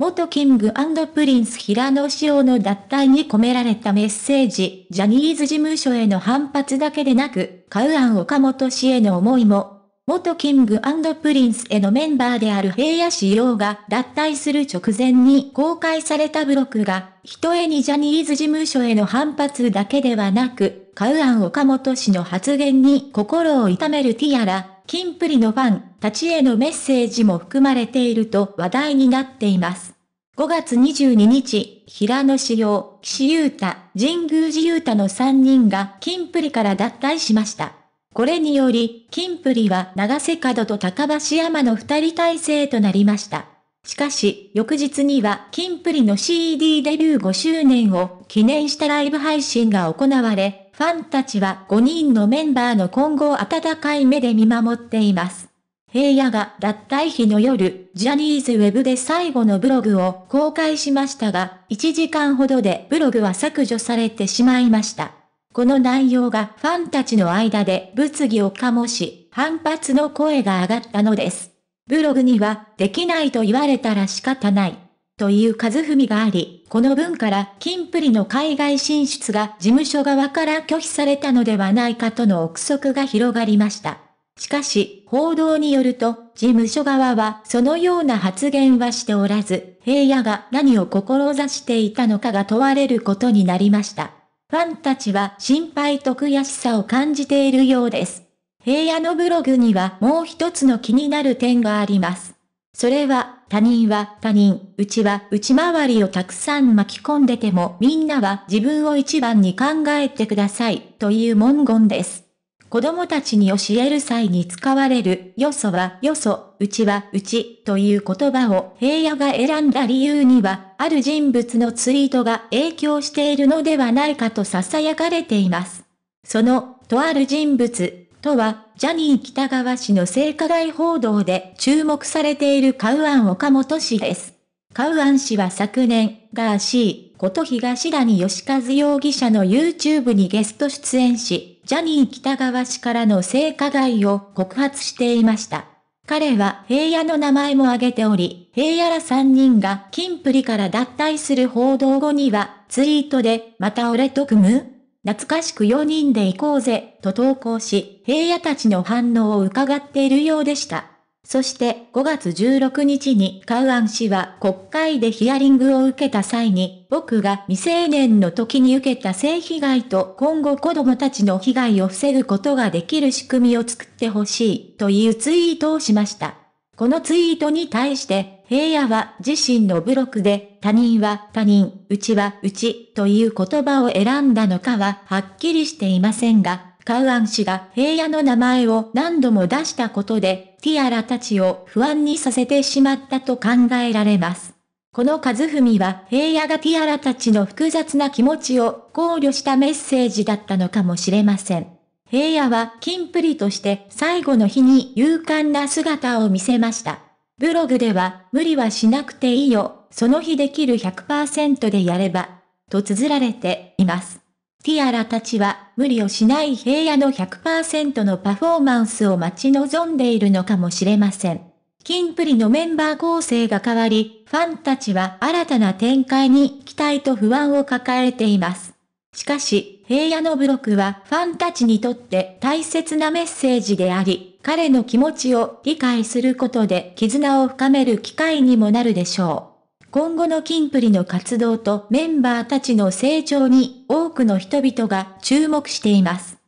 元キングプリンス平野紫耀の脱退に込められたメッセージ、ジャニーズ事務所への反発だけでなく、カウアン岡本氏への思いも、元キングプリンスへのメンバーである平野紫耀が脱退する直前に公開されたブログが、ひとえにジャニーズ事務所への反発だけではなく、カウアン岡本氏の発言に心を痛めるティアラ、キンプリのファンたちへのメッセージも含まれていると話題になっています。5月22日、平野志陽、岸優太、神宮寺優太の3人がキンプリから脱退しました。これにより、キンプリは長瀬角と高橋山の2人体制となりました。しかし、翌日には、キンプリの CD デビュー5周年を記念したライブ配信が行われ、ファンたちは5人のメンバーの今後を温かい目で見守っています。平野が脱退日の夜、ジャニーズウェブで最後のブログを公開しましたが、1時間ほどでブログは削除されてしまいました。この内容がファンたちの間で物議を醸し、反発の声が上がったのです。ブログには、できないと言われたら仕方ない。という数踏みがあり、この文から金プリの海外進出が事務所側から拒否されたのではないかとの憶測が広がりました。しかし、報道によると、事務所側はそのような発言はしておらず、平野が何を志していたのかが問われることになりました。ファンたちは心配と悔しさを感じているようです。平野のブログにはもう一つの気になる点があります。それは他人は他人、うちは内回りをたくさん巻き込んでてもみんなは自分を一番に考えてください、という文言です。子供たちに教える際に使われる、よそはよそ、うちはうち、という言葉を平野が選んだ理由には、ある人物のツイートが影響しているのではないかと囁かれています。その、とある人物、とは、ジャニー北川氏の性加害報道で注目されているカウアン岡本氏です。カウアン氏は昨年、ガーシーこと東谷義和容疑者の YouTube にゲスト出演し、ジャニー北川氏からの性加害を告発していました。彼は平野の名前も挙げており、平野ら3人が金プリから脱退する報道後には、ツイートで、また俺と組む懐かしく4人で行こうぜ、と投稿し、平野たちの反応を伺っているようでした。そして5月16日にカウアン氏は国会でヒアリングを受けた際に、僕が未成年の時に受けた性被害と今後子供たちの被害を防ぐことができる仕組みを作ってほしいというツイートをしました。このツイートに対して、平野は自身のブログで、他人は他人、うちはうちという言葉を選んだのかははっきりしていませんが、カウアン氏が平野の名前を何度も出したことで、ティアラたちを不安にさせてしまったと考えられます。この和文は平野がティアラたちの複雑な気持ちを考慮したメッセージだったのかもしれません。平野は金プリとして最後の日に勇敢な姿を見せました。ブログでは、無理はしなくていいよ、その日できる100%でやれば、と綴られています。ティアラたちは、無理をしない平野の100%のパフォーマンスを待ち望んでいるのかもしれません。金プリのメンバー構成が変わり、ファンたちは新たな展開に期待と不安を抱えています。しかし、平野のブログはファンたちにとって大切なメッセージであり、彼の気持ちを理解することで絆を深める機会にもなるでしょう。今後のキンプリの活動とメンバーたちの成長に多くの人々が注目しています。